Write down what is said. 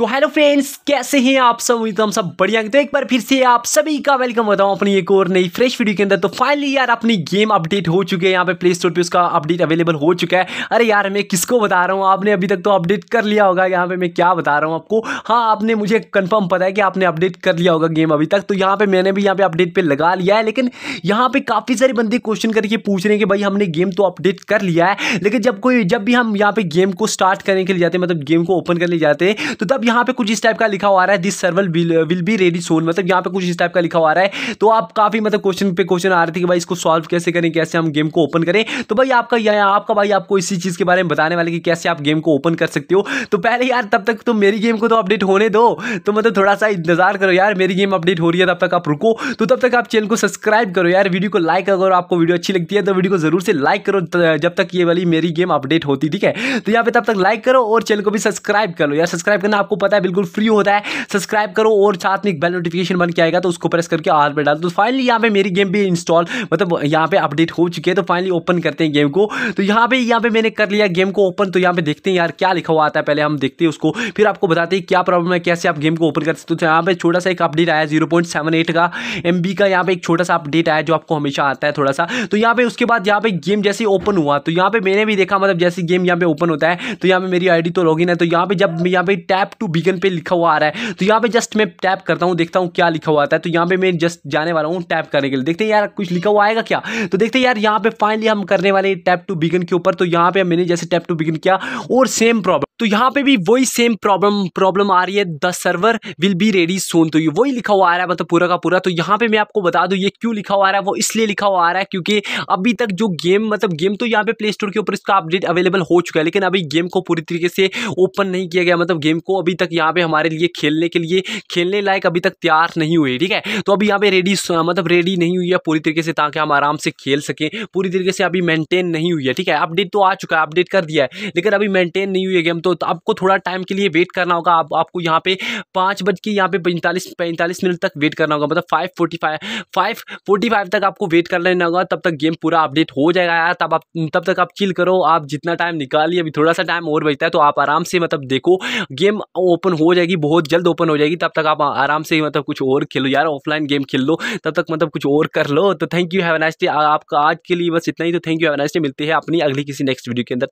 तो hello friends कैसे हैं आप सब एकदम सब बढ़िया तो एक बार फिर से आप सभी का वेलकम हूँ अपनी एक और नई फ्रेश वीडियो के अंदर तो फाइनली यार अपनी गेम अपडेट हो चुकी है यहाँ पे प्ले स्टोर पे उसका अपडेट अवेलेबल हो चुका है अरे यार मैं किसको बता रहा हूँ आपने अभी तक तो अपडेट कर लिया होगा यहाँ पे मैं क्या बता रहा हूँ आपको हाँ आपने मुझे कन्फर्म पता है कि आपने अपडेट कर लिया होगा गेम अभी तक तो यहाँ पर मैंने भी यहाँ पे अपडेट पर लगा लिया है लेकिन यहाँ पर काफ़ी सारे बंदे क्वेश्चन करके पूछ रहे हैं कि भाई हमने गेम तो अपडेट कर लिया है लेकिन जब कोई जब भी हम यहाँ पे गेम को स्टार्ट करने के लिए जाते हैं मतलब गेम को ओपन करने जाते हैं तो तब यहाँ पे कुछ इस टाइप का लिखा हुआ रहा है this server will be ready soon मतलब यहाँ पे कुछ इस टाइप का लिखा हुआ रहा है तो आप काफ़ी मतलब क्वेश्चन पे क्वेश्चन आ रहे थे कि भाई इसको सॉल्व कैसे करें कैसे हम गेम को ओपन करें तो भाई आपका या आपका भाई आपको इसी चीज़ के बारे में बताने वाले कि कैसे आप गेम को ओपन कर सकते हो तो पहले यार तब तक तो मेरी गेम को तो अपडेट होने दो तो मतलब थोड़ा सा इंतजार करो यार मेरी गेम अपडेट हो रही है तब तक आप रुको तो तब तक आप चैनल को सब्सक्राइब करो यार वीडियो को लाइक अगर आपको वीडियो अच्छी लगती है तो वीडियो को जरूर से लाइक करो जब तक ये वाली मेरी गेम अपडेट होती ठीक है तो यहाँ पे तब तक लाइक करो और चैनल को भी सब्सक्राइब कर लो यार सब्सक्राइब करना आपको पता है बिल्कुल फ्री होता है सब्सक्राइब करो और साथ में एक बेल नोटिफिकेशन बन के आएगा तो उसको प्रेस करके आर पे डाल तो फाइनली यहाँ पे मेरी गेम भी इंस्टॉल मतलब यहाँ पे अपडेट हो चुकी है तो फाइनली ओपन करते हैं गेम को तो यहाँ पे यहाँ पे मैंने कर लिया गेम को ओपन तो यहाँ पे देखते हैं यार क्या लिखा हुआ आता है पहले हम देखते हैं उसको फिर आपको बताते हैं क्या प्रॉब्लम है कैसे आप गेम को ओपन कर सकते हो तो यहाँ पे छोटा सा एक अपडेट आया जीरो पॉइंट सेवन एट का एम बी का यहाँ पे एक छोटा सा अपडेट आया जो आपको हमेशा आता है थोड़ा सा तो यहाँ पे उसके बाद यहाँ पे गेम जैसे ओपन हुआ तो यहाँ पे मैंने भी देखा मतलब जैसे गेम यहाँ पे ओपन होता है तो यहाँ पे मेरी आईडी तो लॉगिन है तो यहाँ पे जब यहाँ पे टैप टू बीगन पे लिखा हुआ आ रहा है तो यहाँ पे जस्ट मैं टैप करता हूँ देखता हूँ क्या लिखा हुआ आता है तो यहाँ पे मैं जस्ट जाने वाला हूँ टैप करने के लिए देखते हैं यार कुछ लिखा हुआ आएगा क्या तो देखते हैं यार यहाँ पे फाइनली हम करने वाले टैप टू बिगन के ऊपर तो यहाँ पे मैंने जैसे टैप टू बिगन किया और सेम प्रॉब्लम तो यहाँ पे भी वही सेम प्रॉब्लम प्रॉब्लम आ रही है the server will be ready soon तो ये वही लिखा हुआ आ रहा है मतलब पूरा का पूरा तो यहाँ पे मैं आपको बता दूँ ये क्यों लिखा हुआ आ रहा है वो इसलिए लिखा हुआ आ रहा है क्योंकि अभी तक जो गेम मतलब गेम तो यहाँ पे प्ले स्टोर के ऊपर इसका अपडेट अवेलेबल हो चुका है लेकिन अभी गेम को पूरी तरीके से ओपन नहीं किया गया मतलब गेम को अभी तक यहाँ पे हमारे लिए खेलने के लिए खेलने लायक अभी तक तैयार नहीं हुई ठीक है तो अभी यहाँ पे रेडी मतलब रेडी नहीं हुई है पूरी तरीके से ताकि हम आराम से खेल सकें पूरी तरीके से अभी मेंटेन नहीं हुई है ठीक है अपडेट तो आ चुका है अपडेट कर दिया है लेकिन अभी मेंटेन नहीं हुई है गेम तो, तो आपको थोड़ा टाइम के लिए वेट करना होगा आप, आपको यहाँ पे पाँच बज के यहाँ पे पैंतालीस पैंतालीस मिनट तक वेट करना होगा मतलब five forty five five forty five तक आपको वेट कर लेना होगा तब तक गेम पूरा अपडेट हो जाएगा यार तब आप तब तक आप चिल करो आप जितना टाइम निकालिए अभी थोड़ा सा टाइम और बचता है तो आप आराम से मतलब देखो गेम ओपन हो जाएगी बहुत जल्द ओपन हो जाएगी तब तक आप आराम से मतलब कुछ और खेलो यार ऑफलाइन गेम खेल लो तब तक मतलब कुछ और कर लो तो thank you have nice day आपका आज के लिए बस इतना ही तो thank you have nice day मिलते हैं अपनी अगली किसी नेक्स्ट वीडियो के अंदर